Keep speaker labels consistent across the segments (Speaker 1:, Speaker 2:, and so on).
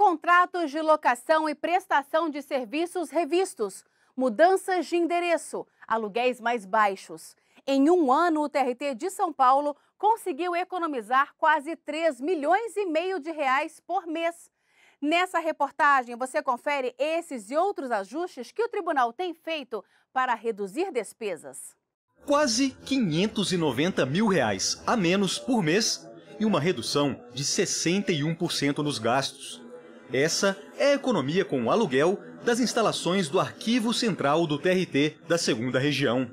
Speaker 1: contratos de locação e prestação de serviços revistos, mudanças de endereço, aluguéis mais baixos. Em um ano, o TRT de São Paulo conseguiu economizar quase 3 milhões e meio de reais por mês. Nessa reportagem, você confere esses e outros ajustes que o tribunal tem feito para reduzir despesas.
Speaker 2: Quase 590 mil reais a menos por mês e uma redução de 61% nos gastos. Essa é a economia com o aluguel das instalações do Arquivo Central do TRT da Segunda Região.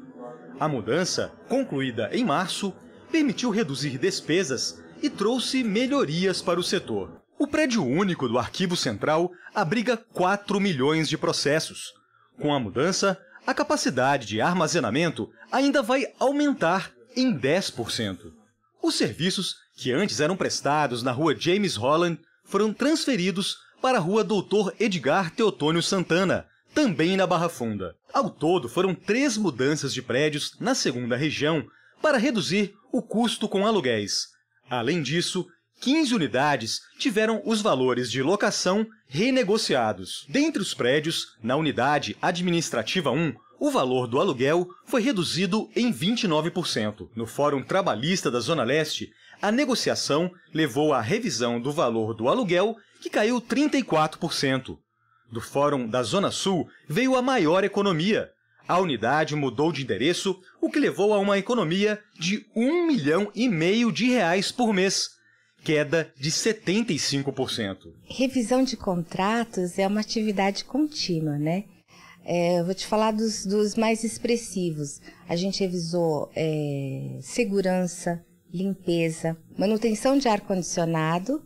Speaker 2: A mudança, concluída em março, permitiu reduzir despesas e trouxe melhorias para o setor. O prédio único do Arquivo Central abriga 4 milhões de processos. Com a mudança, a capacidade de armazenamento ainda vai aumentar em 10%. Os serviços que antes eram prestados na rua James Holland foram transferidos para a rua Doutor Edgar Teotônio Santana, também na Barra Funda. Ao todo, foram três mudanças de prédios na segunda região para reduzir o custo com aluguéis. Além disso, 15 unidades tiveram os valores de locação renegociados. Dentre os prédios, na unidade administrativa 1, o valor do aluguel foi reduzido em 29%. No Fórum Trabalhista da Zona Leste, a negociação levou à revisão do valor do aluguel, que caiu 34%. Do Fórum da Zona Sul veio a maior economia. A unidade mudou de endereço, o que levou a uma economia de 1 milhão e meio de reais por mês, queda de 75%.
Speaker 3: Revisão de contratos é uma atividade contínua, né? É, vou te falar dos, dos, mais expressivos. A gente revisou é, segurança, limpeza, manutenção de ar-condicionado,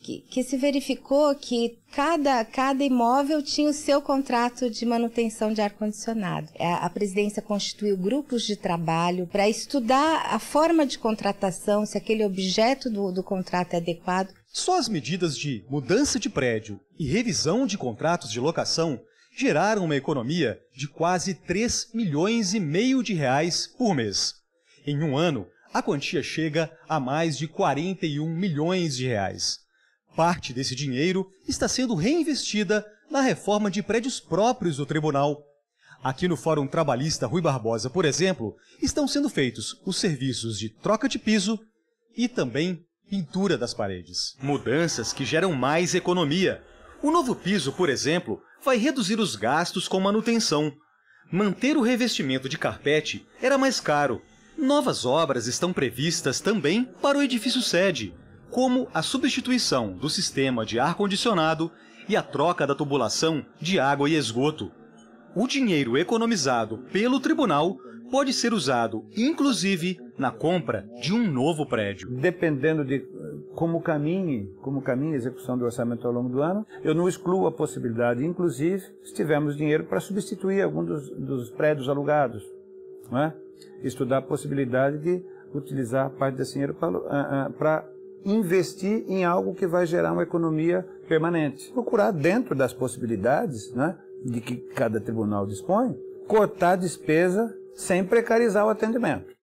Speaker 3: que, que, se verificou que cada, cada imóvel tinha o seu contrato de manutenção de ar-condicionado. A, é, a presidência constituiu grupos de trabalho para estudar a forma de contratação, se aquele objeto do, do contrato é adequado.
Speaker 2: Só as medidas de mudança de prédio e revisão de contratos de locação geraram uma economia de quase 3 milhões e meio de reais por mês. Em um ano, a quantia chega a mais de 41 milhões de reais. Parte desse dinheiro está sendo reinvestida na reforma de prédios próprios do tribunal. Aqui no Fórum Trabalhista Rui Barbosa, por exemplo, estão sendo feitos os serviços de troca de piso e também pintura das paredes. Mudanças que geram mais economia, o novo piso, por exemplo, vai reduzir os gastos com manutenção. Manter o revestimento de carpete era mais caro. Novas obras estão previstas também para o edifício sede, como a substituição do sistema de ar-condicionado e a troca da tubulação de água e esgoto. O dinheiro economizado pelo tribunal pode ser usado, inclusive, na compra
Speaker 4: de um novo prédio. Dependendo de eh, como caminhe, como caminhe a execução do orçamento ao longo do ano, eu não excluo a possibilidade, inclusive, se tivermos dinheiro para substituir algum dos, dos prédios alugados, é? isso estudar a possibilidade de utilizar parte desse dinheiro para, ah, ah, para investir em algo que vai gerar uma economia permanente. Procurar dentro das possibilidades né, de que cada tribunal dispõe, cortar a despesa sem precarizar o atendimento.